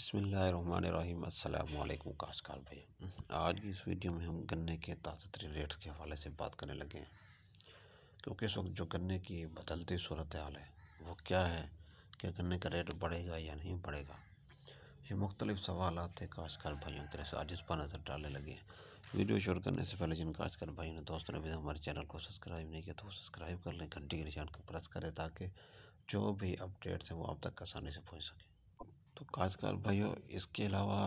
बसमीम अल्लाम काशकार भाई आज की इस वीडियो में हम गन्ने के ताज़ा तरीन रेट्स के हवाले से बात करने लगे हैं क्योंकि इस वक्त जो गन्ने की बदलती सूरत हाल है वो क्या है कि गन्ने का रेट बढ़ेगा या नहीं बढ़ेगा ये मुख्तलिफ सवाल थे काशकाल भाइयों की तरह से आज इस पर नज़र डालने लगे हैं वीडियो शुरू करने से पहले जिन काशकाल भाइयों ने दोस्तों ने भी हमारे चैनल को सब्सक्राइब नहीं किया तो सब्सक्राइब कर लें घंटी के निशान को प्रेस करें ताकि जो भी अपडेट्स हैं वो आप तक आसानी से पहुँच सकें आजकल भाइयों इसके अलावा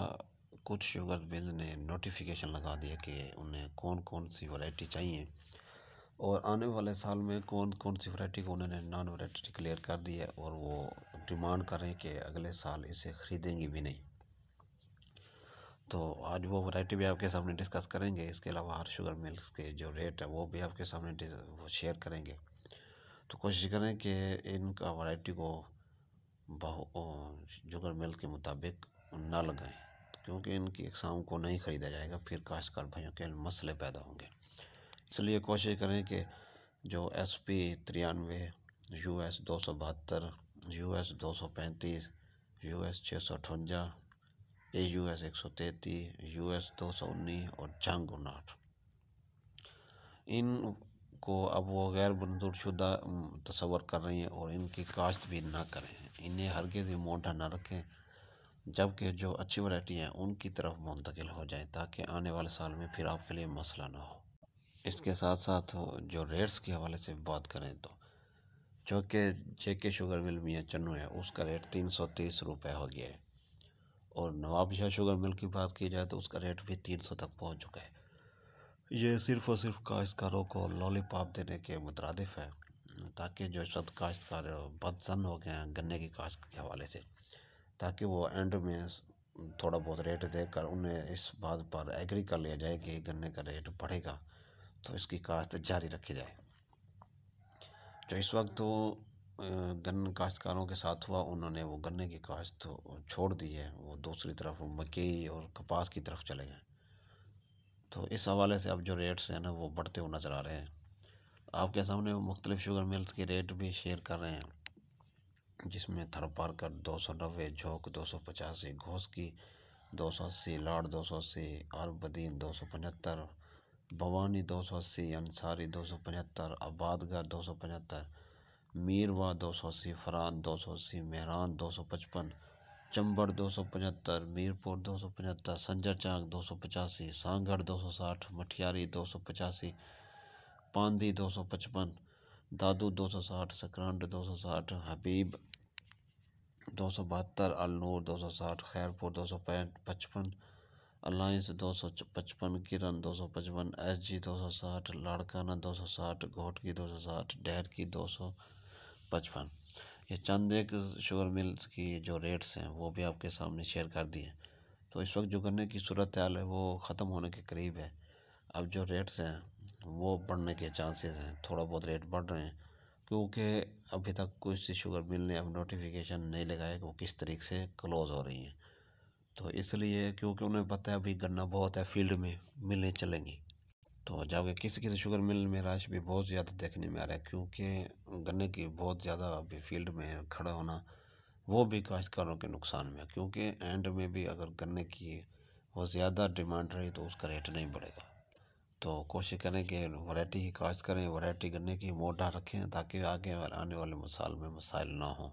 कुछ शुगर मिल्स ने नोटिफिकेशन लगा दिया कि उन्हें कौन कौन सी वैरायटी चाहिए और आने वाले साल में कौन कौन सी वैरायटी को उन्होंने नॉन वैरायटी डिक्लेयर कर दी है और वो डिमांड कर रहे हैं कि अगले साल इसे ख़रीदेंगे भी नहीं तो आज वो वैरायटी भी आपके सामने डिस्कस करेंगे इसके अलावा हर शुगर मिल्स के जो रेट है वो भी आपके सामने वो शेयर करेंगे तो कोशिश करें कि इनका वैरायटी को जुगर मिल के मुताबिक ना लगाएं क्योंकि इनकी अकसाम को नहीं ख़रीदा जाएगा फिर काश्तकार भाइयों के मसले पैदा होंगे इसलिए कोशिश करें कि जो एस पी तिरानवे यू एस दो सौ बहत्तर यू एस दो सौ पैंतीस यू एस छः सौ अठवंजा ए यू एस एक सौ तैंतीस यू एस दो सौ उन्नीस और जंग उन्नाट इन को अब वो गैर मंजूरशुदा तस्वर कर रही हैं और इनकी काश्त भी ना करें इन्हें हरगिज़ ही मोटा ना रखें जबकि जो अच्छी वरायटी हैं उनकी तरफ मुंतकिल हो जाए ताकि आने वाले साल में फिर आपके लिए मसला ना हो इसके साथ साथ जो रेट्स के हवाले से बात करें तो चूँकि जे के शुगर मिल मियाँ चन्नू है उसका रेट तीन सौ तीस रुपये हो गया है और नवाब शाह शुगर मिल की बात की जाए तो उसका रेट भी तीन सौ तक पहुँच चुका है ये सिर्फ़ और सिर्फ काश्तकारों को लॉलीपॉप देने के मुतरदफ़ है ताकि जो शद काश्तकार बदसन हो गए हैं गन्ने की काश्त के हवाले से ताकि वो एंड में थोड़ा बहुत रेट देकर उन्हें इस बात पर एग्री कर लिया जाए कि गन्ने का रेट बढ़ेगा तो इसकी काश्त जारी रखी जाए जो इस वक्त तो गन्न काश्तकारों के साथ हुआ उन्होंने वो गन्ने की काश्त छोड़ दी है वो दूसरी तरफ मकई और कपास की तरफ चले गए तो इस हवाले से अब जो रेट्स हैं ना वो बढ़ते हुए नज़र आ रहे हैं आपके सामने मुख्तलिफ शुगर मिल्स के रेट भी शेयर कर रहे हैं जिसमें थरपारकर दो सौ नब्बे झोंक दो सौ पचासी घोस की दो सौ अस्सी लाड दो सौ अस्सी और बदीन दो सौ पचहत्तर भवानी दो सौ अस्सी अंसारी दो सौ पचहत्तर आबादगढ़ दो सौ पचहत्तर मीरवा दो सौ अस्सी फरान दो सौ अस्सी मेहरान दो सौ पचपन चंबड़ दो सौ पचहत्तर मीरपुर दो सौ पचहत्तर संजर चौक दो सौ पचासी सांगढ़ दो सौ साठ मठियारी दो सौ पचासी पांदी दो सौ पचपन दादू दो सौ साठ सकरांड दो सौ साठ हबीब दो सौ बहत्तर अलनूर दो सौ साठ खैरपुर दो सौ पचपन अलायंस दो सौ पचपन किरण दो सौ पचपन एस जी दो सौ साठ लाड़काना दो सौ साठ घोटकी दो सौ साठ डैरकी दो सौ पचपन ये चंद एक शुगर मिल्स की जो रेट्स हैं वो भी आपके सामने शेयर कर दिए तो इस वक्त जो गन्ने की सूरत हाल है वो ख़त्म होने के करीब है अब जो रेट्स हैं वो बढ़ने के चांसेस हैं थोड़ा बहुत रेट बढ़ रहे हैं क्योंकि अभी तक कोई सी शुगर मिल ने अब नोटिफिकेशन नहीं लगाया कि वो किस तरीके से क्लोज़ हो रही हैं तो इसलिए क्योंकि उन्हें पता है अभी गन्ना बहुत है फील्ड में मिलने चलेंगी तो जाओगे किसी किसी शुगर मिल में रश भी बहुत ज़्यादा देखने में आ रहा है क्योंकि गन्ने की बहुत ज़्यादा अभी फील्ड में खड़ा होना वो भी काश्तकारों के नुकसान में है क्योंकि एंड में भी अगर गन्ने की वो ज़्यादा डिमांड रही तो उसका रेट नहीं बढ़ेगा तो कोशिश करें कि वैरायटी ही काश्त करें वैरायटी गन्ने की मोटा रखें ताकि आगे आने वाले मसाल में मसाइल ना हों